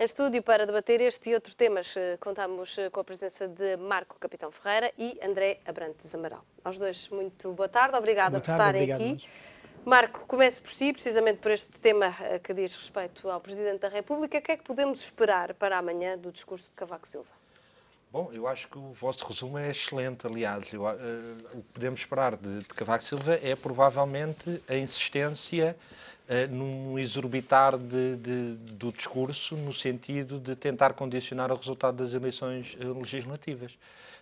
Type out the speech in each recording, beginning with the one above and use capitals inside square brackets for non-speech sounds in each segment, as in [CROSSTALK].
Em estúdio para debater este e outros temas, eh, contamos eh, com a presença de Marco Capitão Ferreira e André Abrantes Amaral. Aos dois, muito boa tarde, obrigada boa tarde, por estarem aqui. Mas... Marco, começo por si, precisamente por este tema eh, que diz respeito ao Presidente da República. O que é que podemos esperar para amanhã do discurso de Cavaco Silva? Bom, eu acho que o vosso resumo é excelente, aliás. Eu, uh, o que podemos esperar de, de Cavaco Silva é provavelmente a insistência eh, num exorbitar de, de, do discurso no sentido de tentar condicionar o resultado das eleições eh, legislativas.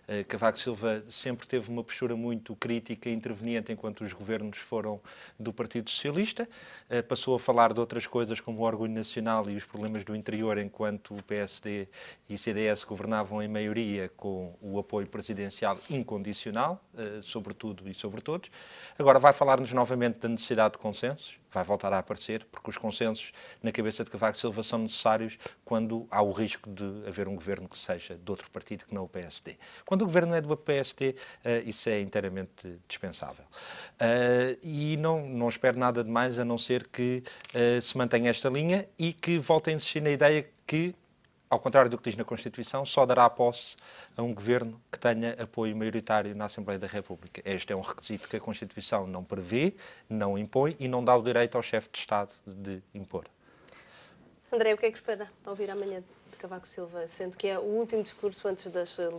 Eh, Cavaco Silva sempre teve uma postura muito crítica e interveniente enquanto os governos foram do Partido Socialista. Passou a falar de outras coisas como o orgulho nacional e os problemas do interior enquanto o PSD e CDS governavam em maioria com o apoio presidencial incondicional, sobretudo e sobre todos. Agora vai falar-nos novamente da necessidade de consensos vai voltar a aparecer, porque os consensos na cabeça de Cavaco Silva são necessários quando há o risco de haver um governo que seja de outro partido que não o PSD. Quando o governo é do PSD, uh, eh, isso é inteiramente dispensável. Uh, e não, não espero nada de mais a não ser que uh, se mantenha esta linha e que volte a insistir na ideia que ao contrário do que diz na Constituição, só dará posse a um governo que tenha apoio maioritário na Assembleia da República. Este é um requisito que a Constituição não prevê, não impõe e não dá o direito ao chefe de Estado de impor. André, o que é que espera ouvir amanhã? de Cavaco Silva, sendo que é o último discurso antes das eh,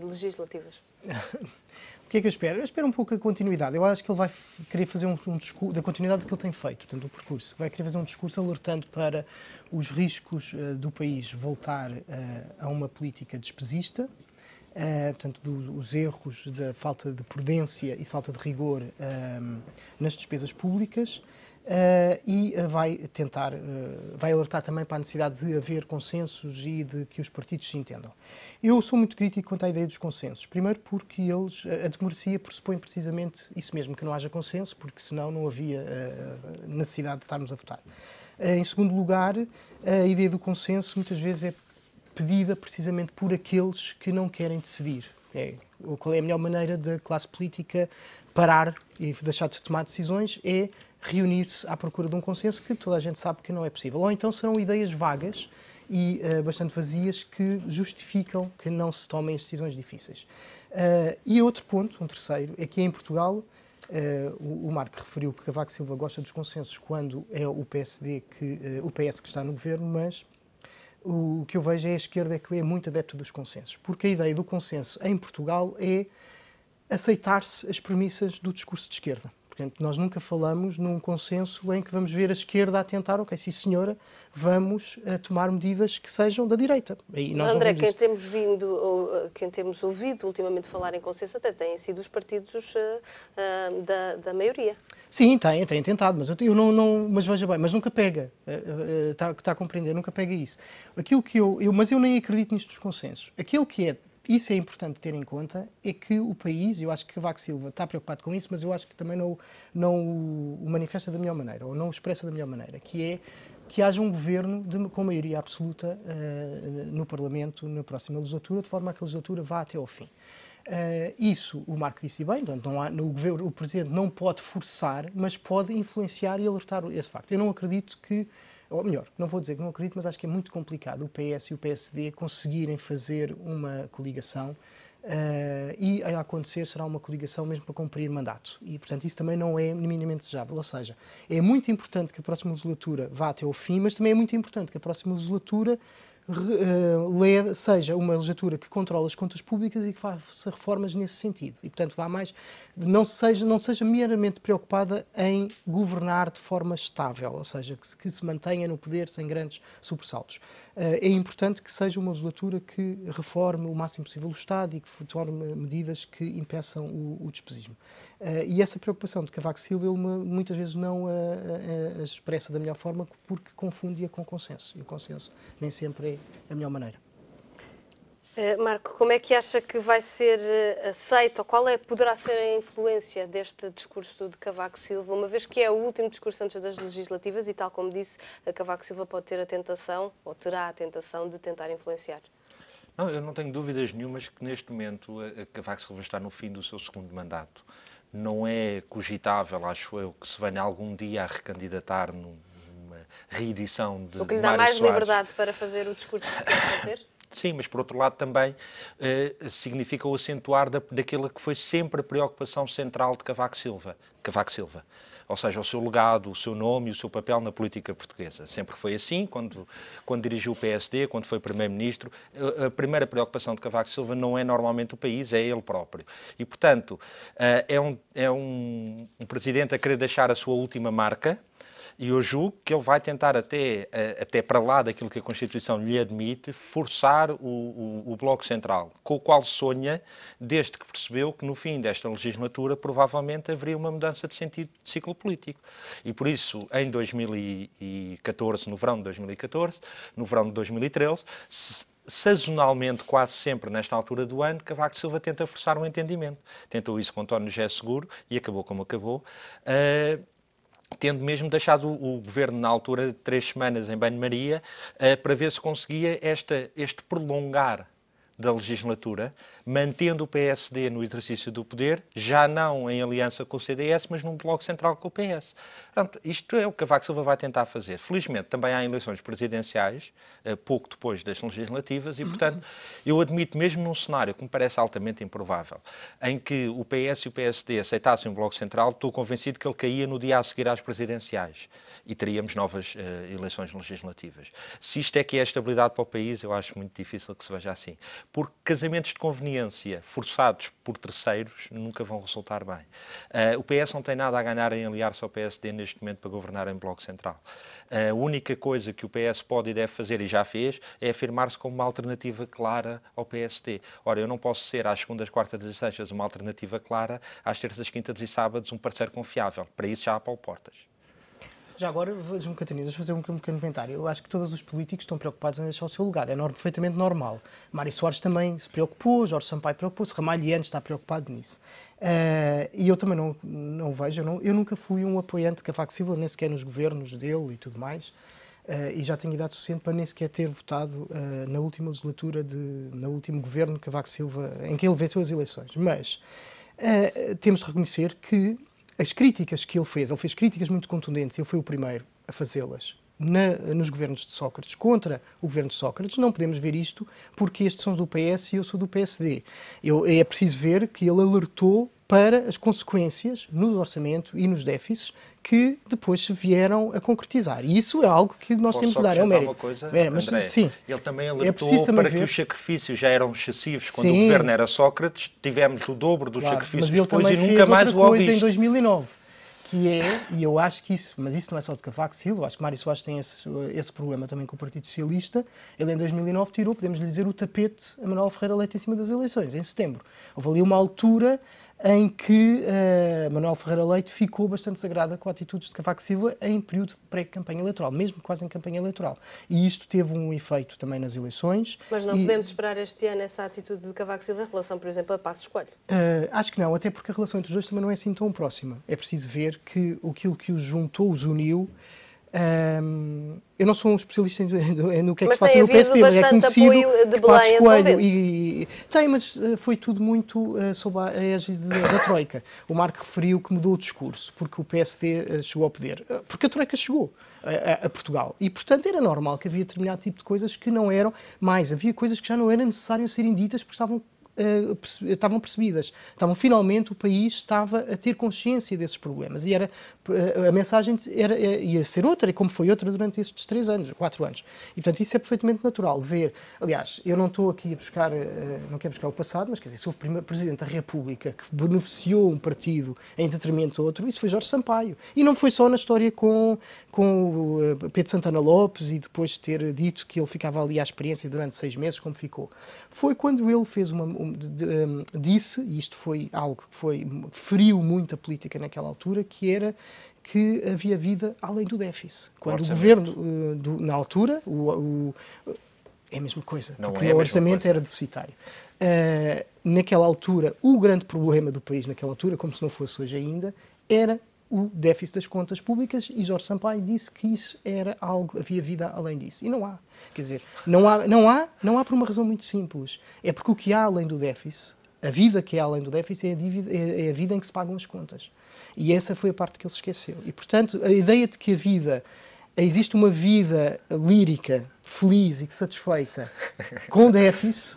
legislativas? [LAUGHS] o que é que eu espero? Eu espero um pouco a continuidade. Eu acho que ele vai querer fazer um, um discurso, da continuidade do que ele tem feito, portanto, do percurso. Vai querer fazer um discurso alertando para os riscos uh, do país voltar uh, a uma política despesista, Uh, portanto, dos erros da falta de prudência e falta de rigor nas despesas públicas. Uh, e eh, vai tentar, uh, vai alertar também para a necessidade de haver consensos e de que os partidos se entendam. Eu sou muito crítico quanto à ideia dos consensos. Primeiro, porque eles, a democracia pressupõe precisamente isso mesmo, que não haja consenso, porque senão não havia uh, necessidade de estarmos a votar. em segundo lugar, a ideia do consenso muitas vezes é pedida precisamente por aqueles que não querem decidir. É, qual é a melhor maneira da classe política parar e deixar de tomar decisões? É reunir-se à procura de um consenso que toda a gente sabe que não é possível. Ou então serão ideias vagas e uh, bastante vazias que justificam que não se tomem as decisões difíceis. Uh, e outro ponto, um terceiro, é que em Portugal, uh, o, o, Marco referiu que Cavaco Silva gosta dos consensos quando é o PSD que, o PS que está no governo, mas o, o que eu vejo é a esquerda é que é muito adepta dos consensos, porque a ideia do consenso em Portugal é aceitar-se as premissas do discurso de esquerda. Portanto, nós nunca falamos num consenso em que vamos ver a esquerda a tentar, ok, sim senhora, vamos eh, tomar medidas que sejam da direita. E nós André, quem temos, vindo, eh, quem temos ouvido ultimamente falar em consenso até têm sido os partidos uh, uh, da, da maioria. Sim, têm, tem tentado, mas eu, não, não, mas veja bem, mas nunca pega, está uh, tá a compreender, nunca pega isso. Aquilo que eu, eu, mas eu nem acredito nestes consensos. Aquilo que é isso é importante ter em conta, é que o país, eu acho que o Vaco Silva está preocupado com isso, mas eu acho que também não, não o manifesta da melhor maneira, ou não o expressa da melhor maneira, que é que haja um governo de, com maioria absoluta uh, no Parlamento na próxima legislatura, de forma a que a legislatura vá até ao fim. Uh, isso o Marco disse bem, então não há, no, governo, o Presidente não pode forçar, mas pode influenciar e alertar esse facto. Eu não acredito que ou melhor, não vou dizer que não acredito, mas acho que é muito complicado o PS e o PSD conseguirem fazer uma coligação Uh, e a acontecer será uma coligação mesmo para cumprir mandato. E, portanto, isso também não é minimamente desejável. Ou seja, é muito importante que a próxima legislatura vá até ao fim, mas também é muito importante que a próxima legislatura leve, eh, seja uma legislatura que controle as contas públicas e que faça reformas nesse sentido. E, portanto, vá mais, não seja, não seja meramente preocupada em governar de forma estável, ou seja, que, que se mantenha no poder sem grandes sobressaltos. Eh, é importante que seja uma legislatura que reforme o máximo possível o Estado e que tome eh, medidas que impeçam o, o despesismo. Uh, eh, e essa preocupação de Cavaco Silva ele muitas vezes não a, a, a expressa da melhor forma porque confunde-a com consenso. E o consenso nem sempre é a melhor maneira. Eh, Marco, como é que acha que vai ser eh, aceito ou qual é, poderá ser a influência deste discurso de Cavaco Silva, uma vez que é o último discurso antes das legislativas e, tal como disse, Cavaco Silva pode ter a tentação ou terá a tentação de tentar influenciar? Não, eu não tenho dúvidas nenhumas que neste momento eh, Cavaco Silva está no fim do seu segundo mandato. Não é cogitável, acho eu, que se venha algum dia a recandidatar numa reedição de. O que lhe dá Mário mais Soares. liberdade para fazer o discurso que quer fazer? Sim, mas por outro lado também eh, significa o acentuar da, daquela que foi sempre a preocupação central de Cavaco Silva. Cavaco Silva ou seja, o seu legado, o seu nome e o seu papel na política portuguesa. Sempre foi assim, quando, quando dirigiu o PSD, quando foi Primeiro-Ministro, a, eh, a primeira preocupação de Cavaco Silva não é normalmente o país, é ele próprio. E, portanto, eh, é um, é um, um presidente a querer deixar a sua última marca, e eu julgo que ele vai tentar, até, eh, até para lá daquilo que a Constituição lhe admite, forçar o, o, o Bloco Central, com o qual sonha desde que percebeu que no fim desta legislatura provavelmente haveria uma mudança de sentido de ciclo político. E por isso, em 2014, no verão de 2014, no verão de 2013, se, sazonalmente, quase sempre nesta altura do ano, Cavaco Silva tenta forçar um entendimento. Tentou isso com António José Seguro e acabou como acabou. Uh, tendo mesmo deixado o, governo, na altura, três semanas em banho-maria, eh, para ver se conseguia esta, este prolongar da legislatura, mantendo o PSD no exercício do poder, já não em aliança com o CDS, mas num bloco central com o PS. Portanto, isto é o que Cavaco Silva vai tentar fazer. Felizmente, também há eleições presidenciais, eh, pouco depois das legislativas, e, portanto, eu admito, mesmo num cenário que me parece altamente improvável, em que o PS e o PSD aceitassem o Bloco Central, estou convencido que ele caía no dia a seguir às presidenciais e teríamos novas uh, eleições legislativas. Se isto é que é a estabilidade para o país, eu acho muito difícil que se veja assim. Porque casamentos de conveniência forçados por terceiros nunca vão resultar bem. Uh, o PS não tem nada a ganhar em aliar-se ao PSD neste neste momento para governar em Bloco Central. A única coisa que o PS pode e deve fazer, e já fez, é afirmar-se como uma alternativa clara ao PSD. Ora, eu não posso ser às segundas, quartas e sextas uma alternativa clara, às terças, quintas e sábados um parceiro confiável. Para isso já há Paulo Portas. Já agora, vejo-me, fazer um pequeno comentário. Eu acho que todos os políticos estão preocupados em deixar o seu lugar. É norm, perfeitamente normal. Mário Soares também se preocupou, Jorge Sampaio preocupou-se, Ramalho Yanes está preocupado nisso. Uh, e eu também não, não vejo, eu, não, eu nunca fui um apoiante de Cavaco Silva, nem sequer nos governos dele e tudo mais, uh, e já tenho idade suficiente para nem sequer ter votado uh, na última legislatura, de, no último governo de Cavaco Silva, em que ele venceu as eleições. Mas temos de reconhecer que as críticas que ele fez, ele fez críticas muito contundentes, ele foi o primeiro a fazê-las, na, nos governos de Sócrates contra o governo de Sócrates, não podemos ver isto porque estes são do PS e eu sou do PSD. Eu, é preciso ver que ele alertou para as consequências no orçamento e nos déficits que depois se vieram a concretizar. E isso é algo que nós Posso temos de dar ao é um mérito. Uma coisa, é, mas, André, sim, ele também é alertou é também para ver. que os sacrifícios já eram excessivos quando sim. o governo era Sócrates, tivemos o dobro dos claro, sacrifícios mas ele depois e nunca fez mais outra o coisa em 2009 que é, e eu acho que isso, mas isso não é só de Cavaco Silva, acho que Mário Soares tem esse, esse problema também com o Partido Socialista. Ele em 2009 tirou, podemos lhe dizer, o tapete a Manuel Ferreira Leite em cima das eleições, em setembro. Houve ali uma altura em que uh, Manuel Ferreira Leite ficou bastante sagrada com atitudes de Cavaco Silva em período de pré-campanha eleitoral, mesmo quase em campanha eleitoral. E isto teve um efeito também nas eleições. Mas não e... podemos esperar este ano essa atitude de Cavaco Silva em relação, por exemplo, a Passos Escolho? Uh, eh, acho que não, até porque a relação entre os dois também não é assim tão próxima. É preciso ver que aquilo que os juntou, os uniu, um, eu não sou um especialista no que é que mas se passa no PSD mas é conhecido que Passos Coelho e, tem, mas eh, foi tudo muito uh, sob a égide da, Troika. O Marco referiu que mudou o discurso porque o PSD eh, chegou ao poder, porque a Troika chegou. A, a, Portugal. E, portanto, era normal que havia determinado tipo de coisas que não eram mais. Havia coisas que já não eram necessárias serem ditas porque estavam eh, estavam percebidas. Estavam. Então, finalmente, o país estava a ter consciência desses problemas e era eh, a mensagem era, eh, ia ser outra, como foi outra durante estes três anos, quatro anos. E, portanto, isso é perfeitamente natural ver. Aliás, eu não estou aqui a buscar, não quero buscar o passado, mas quer dizer, se houve Presidente da República que beneficiou um partido em detrimento de outro, isso foi Jorge Sampaio. E não foi só na história com, com o Pedro Santana Lopes e depois ter dito que ele ficava ali à experiência durante seis meses, como ficou. Foi quando ele fez uma, uma Hum, disse, e isto foi algo que foi, feriu muito a política naquela altura, que era que havia vida além do déficit. Quando Orçamento. o governo, eh, do, na altura, o, o, é a mesma coisa, Não porque é o orçamento era deficitário. Uh, naquela altura, o grande problema do país naquela altura, como se não fosse hoje ainda, era o déficit das contas públicas e Jorge Sampaio disse que isso era algo, havia vida além disso. E não há. Quer dizer, não há, não há, não há por uma razão muito simples. É porque o que há além do déficit, a vida que há é além do déficit é a, dívida, é, é a vida em que se pagam as contas. E essa foi a parte que ele se esqueceu. E, portanto, a ideia de que a vida existe uma vida lírica, feliz e satisfeita com déficit,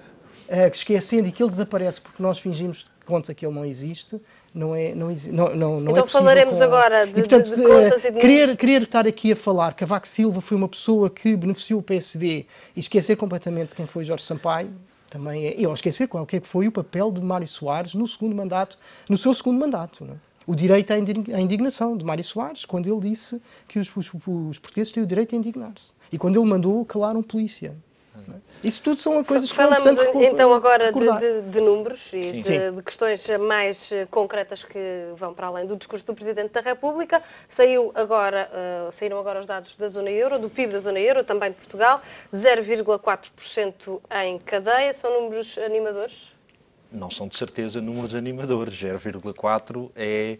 uh, esquecendo e que ele desaparece porque nós fingimos conta que ele não existe, não é não, não, não, é Então é falaremos com... agora de, e, portanto, de, de contas e eh, de... Querer, querer estar aqui a falar que a Vax Silva foi uma pessoa que beneficiou o PSD e esquecer completamente quem foi Jorge Sampaio, também é... E esquecer qual é que foi o papel de Mário Soares no segundo mandato, no seu segundo mandato, não é? o direito à indignação de Mário Soares, quando ele disse que os, os, os portugueses têm o direito a indignar-se. E quando ele mandou calar um polícia. É? Isso tudo são coisas que Falamos então agora de, de, de, números e De, de, questões mais eh, concretas que vão para além do discurso do Presidente da República. Saiu agora, uh, saíram agora os dados da zona euro, do PIB da zona euro, também de Portugal, 0,4% em cadeia. São números animadores? não são de certeza números animadores. 0,4 é,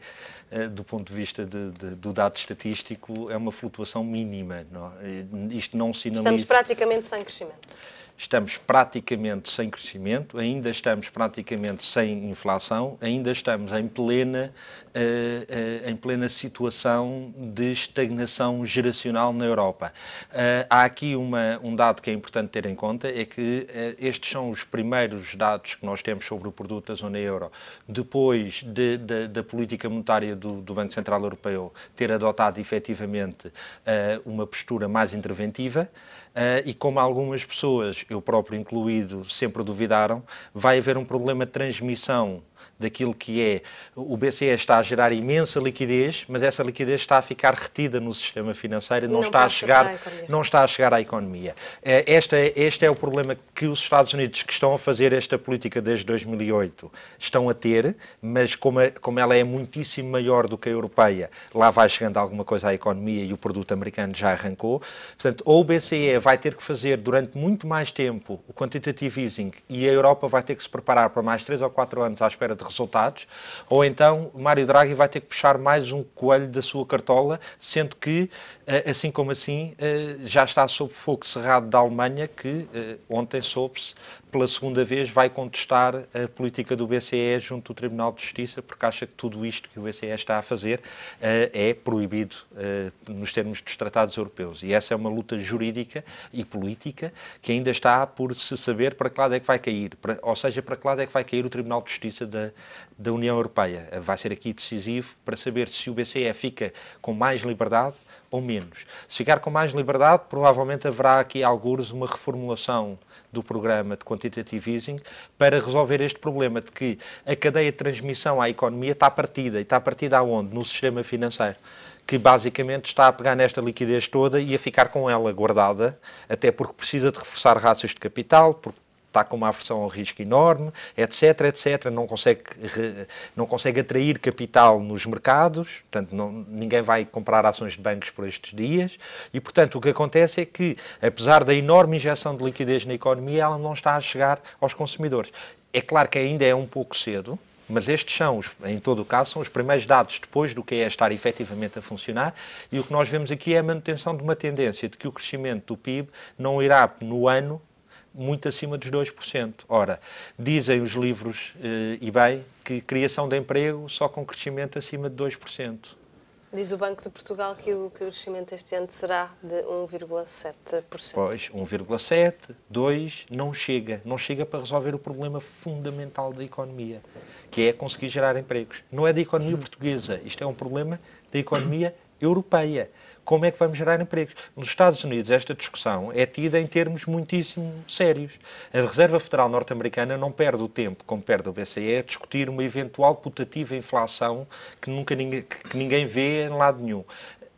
eh, do ponto de vista de, de, do dado estatístico, é uma flutuação mínima. Não? É? Isto não sinaliza. Estamos praticamente sem crescimento. Estamos praticamente sem crescimento, ainda estamos praticamente sem inflação, ainda estamos em plena, uh, uh, em plena situação de estagnação geracional na Europa. Uh, há aqui uma, um dado que é importante ter em conta: é que estes são os primeiros dados que nós temos sobre sobre o produto da zona euro, depois de, de, da política monetária do, do, Banco Central Europeu ter adotado efetivamente eh, uma postura mais interventiva, eh, e como algumas pessoas, eu próprio incluído, sempre duvidaram, vai haver um problema de transmissão daquilo que é o BCE está a gerar imensa liquidez, mas essa liquidez está a ficar retida no sistema financeiro, não, não está a chegar, não está a chegar à economia. Eh, esta, este é o problema que os Estados Unidos que estão a fazer esta política desde 2008 estão a ter, mas como, a, é, como ela é muitíssimo maior do que a europeia, lá vai chegando alguma coisa à economia e o produto americano já arrancou. Portanto, ou o BCE vai ter que fazer durante muito mais tempo o quantitative easing e a Europa vai ter que se preparar para mais 3 ou 4 anos à espera espera de resultados, ou então Mário Draghi vai ter que puxar mais um coelho da sua cartola, sendo que, eh, assim como assim, eh, já está sob fogo cerrado da Alemanha, que eh, ontem soube-se pela segunda vez vai contestar a política do BCE junto do Tribunal de Justiça, porque acha que tudo isto que o BCE está a fazer é proibido nos termos dos tratados europeus. E essa é uma luta jurídica e política que ainda está por se saber para que lado é que vai cair, ou seja, para que lado é que vai cair o Tribunal de Justiça da da, União Europeia. Vai ser aqui decisivo para saber se o BCE fica com mais liberdade ou menos. Se ficar com mais liberdade, provavelmente haverá aqui, alguns, uma reformulação do programa de quantitative easing para resolver este problema de que a cadeia de transmissão à economia está partida. E está partida aonde? No sistema financeiro que basicamente está a pegar nesta liquidez toda e a ficar com ela guardada, até porque precisa de reforçar rácios de capital, porque está com uma aversão ao risco enorme, etc, etc, não consegue, não consegue atrair capital nos mercados, portanto, não, ninguém vai comprar ações de bancos por estes dias, e, portanto, o que acontece é que, apesar da enorme injeção de liquidez na economia, ela não está a chegar aos consumidores. É claro que ainda é um pouco cedo, mas estes são, em todo o caso, são os primeiros dados depois do que é estar efetivamente a funcionar e o que nós vemos aqui é a manutenção de uma tendência de que o crescimento do PIB não irá, no ano, muito acima dos 2%. Ora, dizem os livros eh, e bem que criação de emprego só com crescimento acima de 2%. Diz o Banco de Portugal que o crescimento este ano será de 1,7%. Pois, 1,7%, 2% não chega. Não chega para resolver o problema fundamental da economia, que é conseguir gerar empregos. Não é da economia uhum. portuguesa, isto é um problema da economia europeia. Como é que vamos gerar empregos? Nos Estados Unidos, esta discussão é tida em termos muitíssimo sérios. A Reserva Federal Norte-Americana não perde o tempo, como perde o BCE, a discutir uma eventual putativa inflação que, nunca ninguém, que ninguém vê em lado nenhum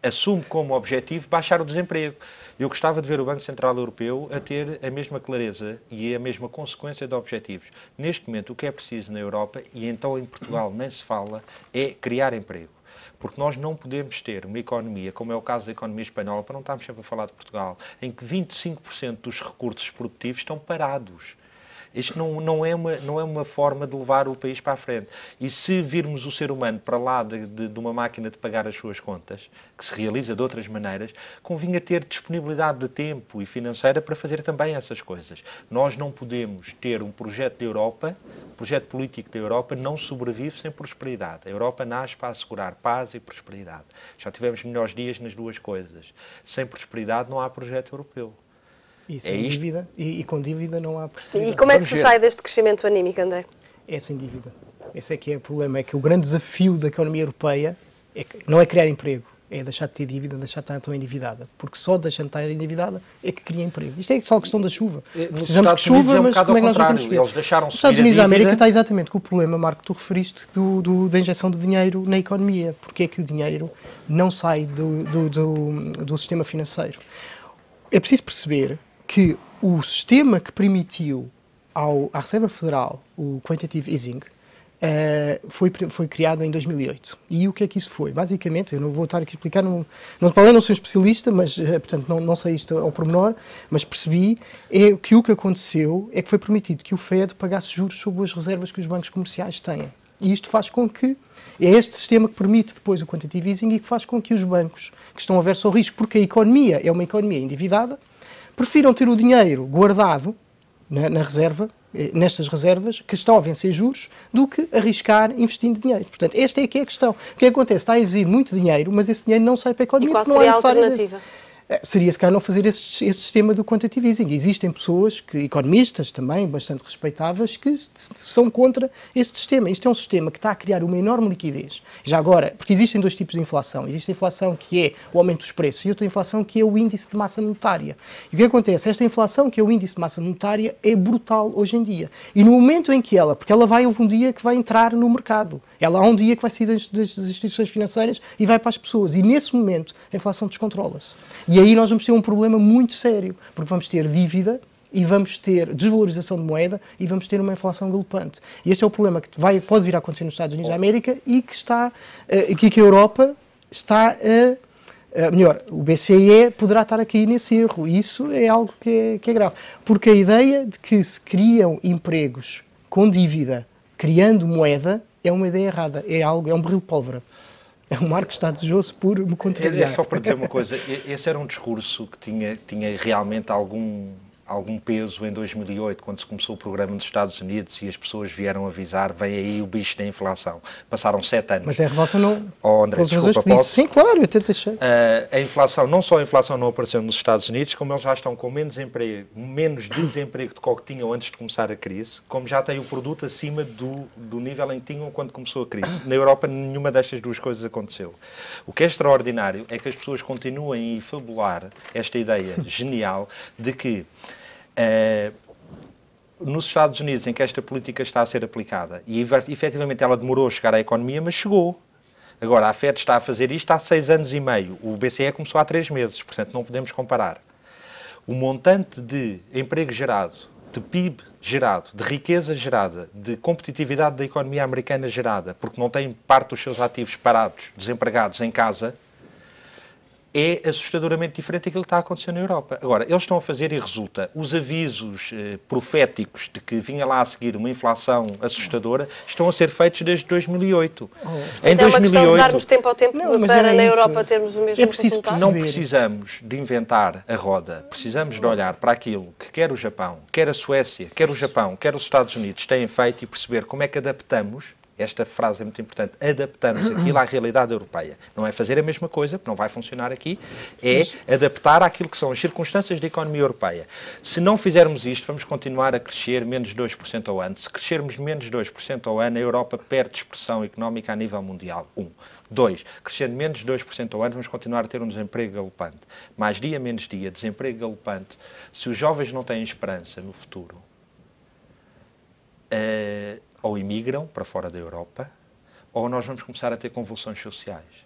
assume como objetivo baixar o desemprego. Eu gostava de ver o Banco Central Europeu a ter a mesma clareza e a mesma consequência de objetivos. Neste momento, o que é preciso na Europa, e então em Portugal nem se fala, é criar emprego. Porque nós não podemos ter uma economia, como é o caso da economia espanhola, para não estarmos sempre a falar de Portugal, em que 25% dos recursos produtivos estão parados. Isto não, não, é uma, não é uma forma de levar o país para a frente. E se virmos o ser humano para lá de, de, de uma máquina de pagar as suas contas, que se realiza de outras maneiras, convinha ter disponibilidade de tempo e financeira para fazer também essas coisas. Nós não podemos ter um projeto da Europa, um projeto político da Europa, não sobrevive sem prosperidade. A Europa nasce para assegurar paz e prosperidade. Já tivemos melhores dias nas duas coisas. Sem prosperidade não há projeto europeu. E é sem é dívida, e, e, com dívida não há prosperidade. E como é que se sai deste crescimento anímico, André? É sem dívida. Esse é que é o problema, é que o grande desafio da economia europeia é que, não é criar emprego, é deixar de ter dívida, deixar de estar tão endividada. Porque só deixando de estar endividada é que cria emprego. Isto é só a questão da chuva. Eh, Precisamos de chuva, é um mas como é que nós vamos subir? Eles deixaram Os Estados Unidos da América está exatamente com o problema, Marco, que tu referiste, do, do, da injeção de dinheiro na economia. Porque é que o dinheiro não sai do, do, do sistema financeiro? É preciso perceber que o sistema que permitiu ao, à Reserva Federal o quantitative easing uh, foi, foi criado em 2008. E o que é que isso foi? Basicamente, eu não vou estar aqui a explicar, não, não, para além não sou especialista, mas, uh, portanto, não, não sei isto ao pormenor, mas percebi é que o que aconteceu é que foi permitido que o Fed pagasse juros sobre as reservas que os bancos comerciais têm. E isto faz com que. É este sistema que permite depois o quantitative easing e que faz com que os bancos que estão aversos ao risco, porque a economia é uma economia endividada, prefiram ter o dinheiro guardado na, né, na reserva eh, nestas reservas que estão a vencer juros do que arriscar investindo dinheiro. Portanto, esta é aqui é a questão. O que acontece? Está a exigir muito dinheiro, mas esse dinheiro não sai para a economia. E qual seria não é a alternativa? Desse. Eh, seria se calhar não fazer esse, esse sistema do quantitative easing. Existem pessoas, que, economistas também, bastante respeitáveis, que são contra este sistema. Isto é um sistema que está a criar uma enorme liquidez. Já agora, porque existem dois tipos de inflação. Existe a inflação que é o aumento dos preços e outra inflação que é o índice de massa monetária. E o que acontece? Esta inflação, que é o índice de massa monetária, é brutal hoje em dia. E no momento em que ela, porque ela vai, houve um dia que vai entrar no mercado, ela há um dia que vai sair das, das instituições financeiras e vai para as pessoas. E nesse momento a inflação descontrola-se. E e aí nós vamos ter um problema muito sério, porque vamos ter dívida e vamos ter desvalorização de moeda e vamos ter uma inflação galopante. E este é o problema que vai, pode vir a acontecer nos Estados Unidos da América e que está aqui eh, que a Europa está a melhor, o BCE poderá estar aqui nesse erro. E isso é algo que é, que é, grave. Porque a ideia de que se criam empregos com dívida, criando moeda, é uma ideia errada. É algo, é um barril de pólvora é o Marco está desejoso por me contrariar. É, é só para dizer uma coisa, esse era um discurso que tinha, tinha realmente algum algum peso em 2008, quando se começou o programa nos Estados Unidos e as pessoas vieram avisar, vem aí o bicho da inflação. Passaram sete anos. Mas a revolução não... Oh, André, desculpa, posso? Disse. Sim, claro, eu até deixei. Uh, a inflação, não só a inflação não apareceu nos Estados Unidos, como eles já estão com menos emprego, menos desemprego do que tinham antes de começar a crise, como já têm o produto acima do, do nível em que tinham quando começou a crise. Na Europa, nenhuma destas duas coisas aconteceu. O que é extraordinário é que as pessoas continuem a fabular esta ideia genial de que é, nos Estados Unidos, em que esta política está a ser aplicada, e efetivamente ela demorou a chegar à economia, mas chegou. Agora, a FED está a fazer isto há seis anos e meio. O BCE começou há três meses, portanto não podemos comparar. O montante de emprego gerado, de PIB gerado, de riqueza gerada, de competitividade da economia americana gerada, porque não tem parte dos seus ativos parados, desempregados em casa, é assustadoramente diferente daquilo que está acontecendo na Europa. Agora, eles estão a fazer e resulta. Os avisos eh, proféticos de que vinha lá a seguir uma inflação assustadora estão a ser feitos desde 2008. Oh. Em então 2008, é uma de darmos tempo ao tempo não, para na isso. Europa termos o mesmo é preciso resultado. Não precisamos de inventar a roda. Precisamos de olhar para aquilo que quer o Japão, quer a Suécia, quer o Japão, quer os Estados Unidos têm feito e perceber como é que adaptamos esta frase é muito importante. Adaptamos aquilo à realidade europeia. Não é fazer a mesma coisa, porque não vai funcionar aqui, é adaptar àquilo que são as circunstâncias da economia europeia. Se não fizermos isto, vamos continuar a crescer menos 2% ao ano. Se crescermos menos 2% ao ano, a Europa perde expressão económica a nível mundial. Um. Dois, crescendo menos 2% ao ano, vamos continuar a ter um desemprego galopante. Mais dia, menos dia, desemprego galopante. Se os jovens não têm esperança no futuro. Uh, ou imigram para fora da Europa, ou nós vamos começar a ter convulsões sociais.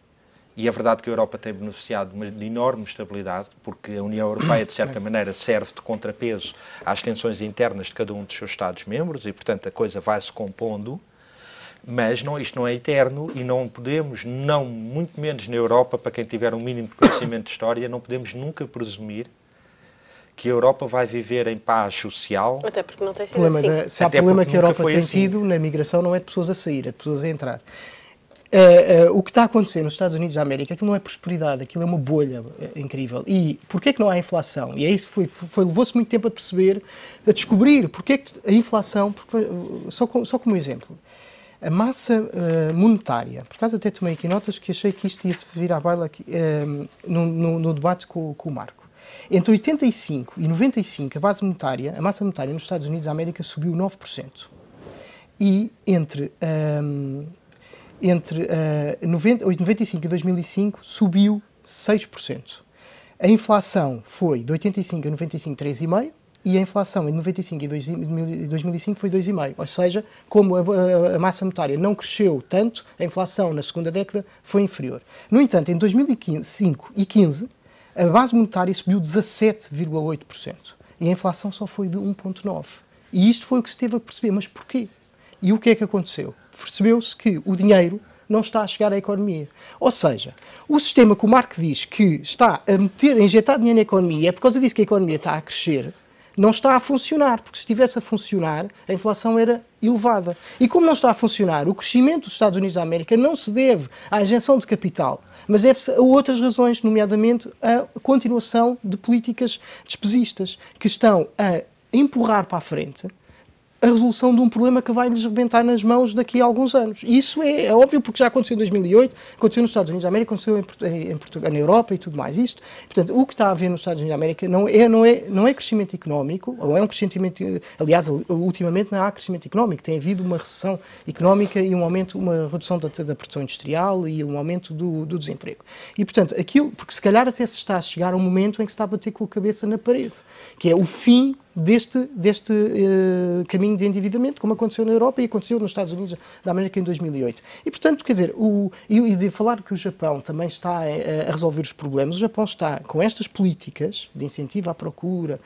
E é verdade que a Europa tem beneficiado de uma enorme estabilidade, porque a União Europeia, de certa maneira, serve de contrapeso às tensões internas de cada um dos seus Estados-membros e, portanto, a coisa vai-se compondo. Mas não, isto não é eterno e não podemos, não muito menos na Europa, para quem tiver um mínimo de conhecimento de história, não podemos nunca presumir que a Europa vai viver em paz social. Até porque não tem sido problema assim. Da, se há Até problema que a Europa tem assim. tido na migração, não é de pessoas a sair, é de pessoas a entrar. Uh, uh, o que está a acontecer nos Estados Unidos da América, aquilo é não é prosperidade, aquilo é uma bolha eh, incrível. E porquê é que não há inflação? E é isso foi, foi levou-se muito tempo a perceber, a descobrir porquê é que a inflação, porque, só, com, só como exemplo, a massa uh, monetária, por causa até tomei aqui notas que achei que isto ia se virar à baila aqui, no, no, no, debate com, com o Marco. Entre 85 e 95, a base monetária, a massa monetária nos Estados Unidos da América subiu 9%. E entre, um, entre uh, 90, 95 e 2005 subiu 6%. A inflação foi de 85 a 95, 3,5%, e a inflação em 95 e 2005 foi 2,5%. Ou seja, como a, a, massa monetária não cresceu tanto, a inflação na segunda década foi inferior. No entanto, em 2005 e 15 a base monetária subiu 17,8% e a inflação só foi de 1,9%. E isto foi o que se teve a perceber. Mas porquê? E o que é que aconteceu? Percebeu-se que o dinheiro não está a chegar à economia. Ou seja, o sistema que o Marco diz que está a meter, a injetar dinheiro na economia, é por causa disso que a economia está a crescer, não está a funcionar, porque se estivesse a funcionar, a inflação era elevada. E como não está a funcionar, o crescimento dos Estados Unidos da América não se deve à injeção de capital, mas deve-se a outras razões, nomeadamente a continuação de políticas despesistas, que estão a empurrar para a frente a resolução de um problema que vai-lhes rebentar nas mãos daqui a alguns anos. isso é, é, óbvio porque já aconteceu em 2008, aconteceu nos Estados Unidos da América, aconteceu em, em, Portugal, na Europa e tudo mais. Isto, portanto, o que está a haver nos Estados Unidos da América não é, não é, não é crescimento económico, ou é um crescimento, aliás, ultimamente não há crescimento económico, tem havido uma recessão económica e um aumento, uma redução da, da produção industrial e um aumento do, do, desemprego. E, portanto, aquilo, porque se calhar até se está a chegar a um momento em que se está a bater com a cabeça na parede, que é o fim deste, deste uh, caminho de endividamento, como aconteceu na Europa e aconteceu nos Estados Unidos da América em 2008. E, portanto, quer dizer, o, e, de falar que o Japão também está a, eh, a resolver os problemas, o Japão está com estas políticas de incentivo à procura,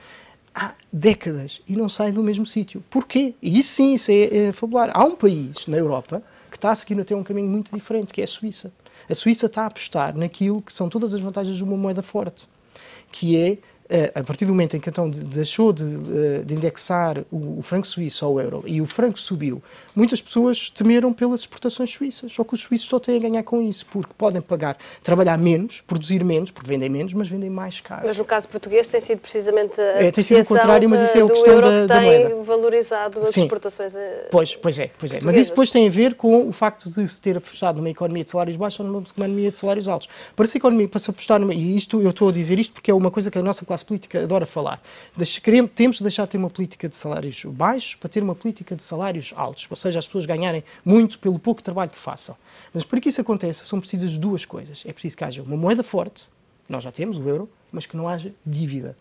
há décadas e não sai do mesmo sítio. Porquê? E isso sim, isso é, é fabular. Há um país na Europa que está a seguir até um caminho muito diferente, que é a Suíça. A Suíça está a apostar naquilo que são todas as vantagens de uma moeda forte, que é eh, a partir do momento em que então deixou de, eh, de indexar o, o, franco suíço ao euro e o franco subiu, muitas pessoas temeram pelas exportações suíças. Só que os suíços só têm a ganhar com isso, porque podem pagar, trabalhar menos, produzir menos, porque vendem menos, mas vendem mais caro. Mas no caso português tem sido precisamente a é, tem sido o contrário, mas isso é o questão euro que da, tem da moeda. valorizado as Sim. exportações. Pois, pois é, pois é. Mas isso depois tem a ver com o facto de se ter apostado numa economia de salários baixos ou numa economia de salários altos. Para se economia, para se apostar numa, e isto eu estou a dizer isto porque é uma coisa que a nossa classe classe política adora falar. queremos, temos de deixar de ter uma política de salários baixos para ter uma política de salários altos, ou seja, as pessoas ganharem muito pelo pouco trabalho que façam. Mas para que isso aconteça, são precisas duas coisas. É preciso que haja uma moeda forte, nós já temos o euro, mas que não haja dívida.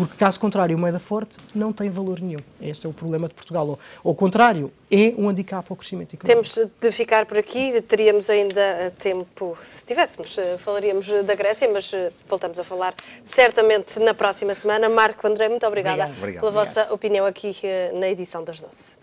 Porque, caso contrário, moeda forte não tem valor nenhum. Este é o problema de Portugal. Ou, ao contrário, é um handicap ao crescimento económico. Temos de ficar por aqui. Teríamos ainda eh, tempo, se tivéssemos, eh, falaríamos eh, da Grécia, mas voltamos a falar certamente na próxima semana. Marco André, muito obrigada obrigado, obrigado, pela obrigado. vossa opinião aqui na edição das 12.